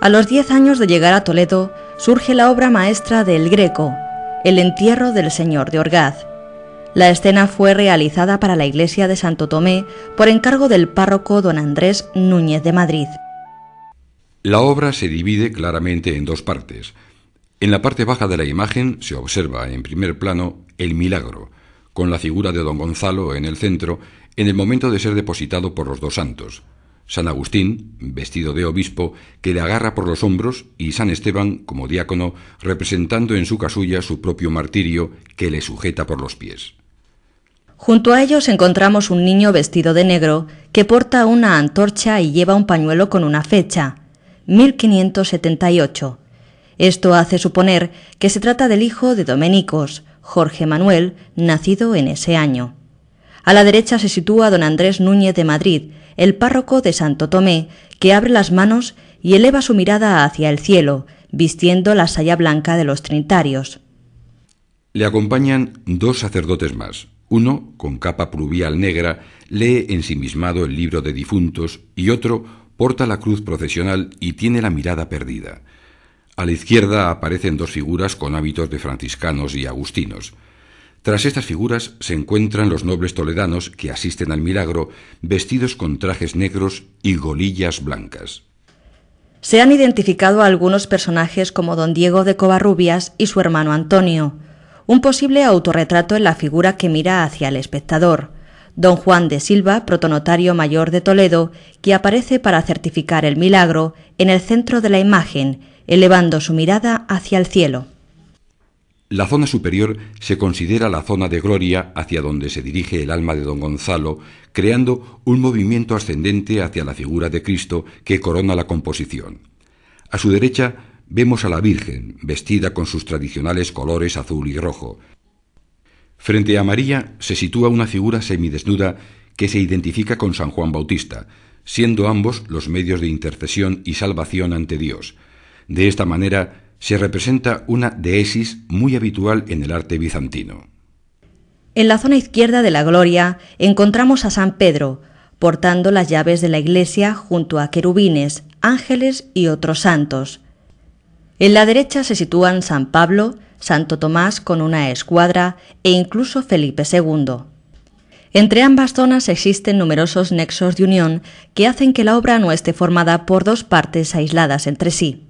A los diez años de llegar a Toledo, surge la obra maestra de El Greco, El entierro del Señor de Orgaz. La escena fue realizada para la iglesia de Santo Tomé por encargo del párroco don Andrés Núñez de Madrid. La obra se divide claramente en dos partes. En la parte baja de la imagen se observa en primer plano el milagro, con la figura de don Gonzalo en el centro en el momento de ser depositado por los dos santos. San Agustín, vestido de obispo, que le agarra por los hombros, y San Esteban, como diácono, representando en su casulla su propio martirio, que le sujeta por los pies. Junto a ellos encontramos un niño vestido de negro que porta una antorcha y lleva un pañuelo con una fecha, 1578. Esto hace suponer que se trata del hijo de Domenicos, Jorge Manuel, nacido en ese año. A la derecha se sitúa don Andrés Núñez de Madrid, el párroco de Santo Tomé, que abre las manos y eleva su mirada hacia el cielo, vistiendo la saya blanca de los Trinitarios. Le acompañan dos sacerdotes más. Uno, con capa pluvial negra, lee ensimismado el libro de difuntos y otro porta la cruz procesional y tiene la mirada perdida. A la izquierda aparecen dos figuras con hábitos de franciscanos y agustinos. Tras estas figuras se encuentran los nobles toledanos que asisten al milagro, vestidos con trajes negros y golillas blancas. Se han identificado algunos personajes como don Diego de Covarrubias y su hermano Antonio, un posible autorretrato en la figura que mira hacia el espectador, don Juan de Silva, protonotario mayor de Toledo, que aparece para certificar el milagro en el centro de la imagen, elevando su mirada hacia el cielo. La zona superior se considera la zona de gloria hacia donde se dirige el alma de don Gonzalo, creando un movimiento ascendente hacia la figura de Cristo que corona la composición. A su derecha vemos a la Virgen, vestida con sus tradicionales colores azul y rojo. Frente a María se sitúa una figura semidesnuda que se identifica con San Juan Bautista, siendo ambos los medios de intercesión y salvación ante Dios. De esta manera, se representa una deesis muy habitual en el arte bizantino. En la zona izquierda de la gloria encontramos a San Pedro, portando las llaves de la iglesia junto a querubines, ángeles y otros santos. En la derecha se sitúan San Pablo, Santo Tomás con una escuadra e incluso Felipe II. Entre ambas zonas existen numerosos nexos de unión que hacen que la obra no esté formada por dos partes aisladas entre sí.